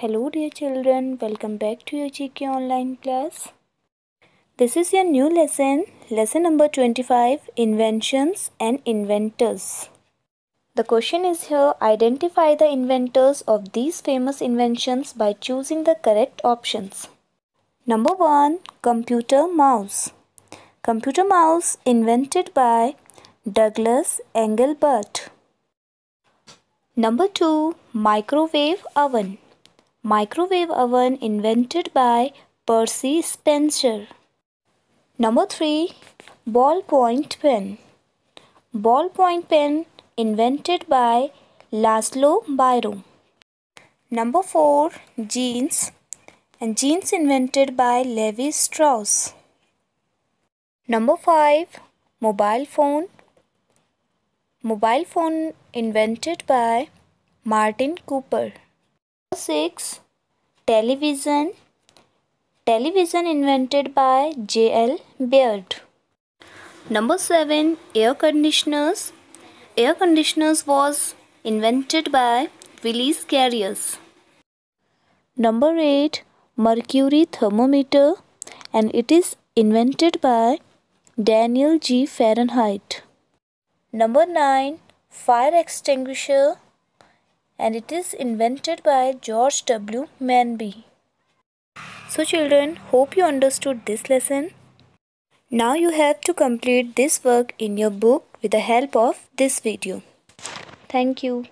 Hello dear children, welcome back to your GK online class. This is your new lesson, lesson number 25, Inventions and Inventors. The question is here, identify the inventors of these famous inventions by choosing the correct options. Number 1, Computer Mouse. Computer mouse invented by Douglas Engelbart. Number 2, Microwave Oven microwave oven invented by Percy Spencer. Number 3. Ballpoint pen. Ballpoint pen invented by Laszlo Byro. Number 4. Jeans. And jeans invented by Levi Strauss. Number 5. Mobile phone. Mobile phone invented by Martin Cooper. 6 television television invented by jl Beard. number 7 air conditioners air conditioners was invented by willis carriers number 8 mercury thermometer and it is invented by daniel g fahrenheit number 9 fire extinguisher and it is invented by George W. Manby. So children, hope you understood this lesson. Now you have to complete this work in your book with the help of this video. Thank you.